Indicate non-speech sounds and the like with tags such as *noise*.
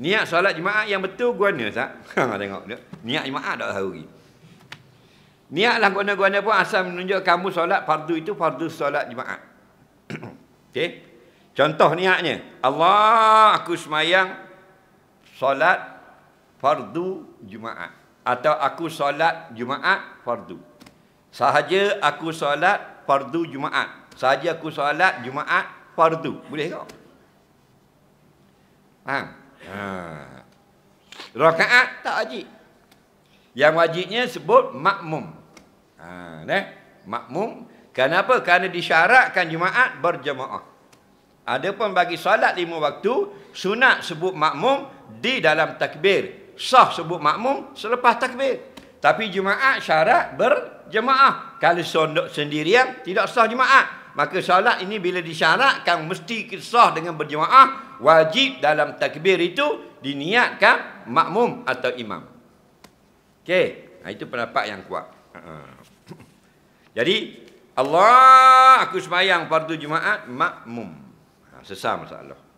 Niat solat jemaah yang betul guna tak? *laughs* Ha tengok dia. Niat jemaah tak tahu lagi. Niatlah guna-guna pun asal menunjuk kamu solat fardu itu fardu solat jemaah. *clears throat* Okey. Contoh niatnya, Allah aku semayang solat fardu jemaah atau aku solat jemaah fardu. Sahaja aku solat fardu jemaah. Sahaja aku solat jemaah fardu. Boleh tak? Faham? Ha. Rakaat tak wajib. Yang wajibnya sebut makmum. Ha, nah. Makmum. Kenapa? Karena disyaratkan jemaat berjemaah. Adapun bagi salat lima waktu, sunat sebut makmum di dalam takbir. Sah sebut makmum selepas takbir. Tapi jemaat syarat berjemaah. Kalau sendok sendirian, tidak sah jemaat. Maka solat ini bila disyaratkan mesti kisah dengan berjemaah wajib dalam takbir itu diniatkan makmum atau imam. Okey, itu pendapat yang kuat. *coughs* Jadi Allah aku semayang fardu Jumaat makmum. Ha, Sesama masalah.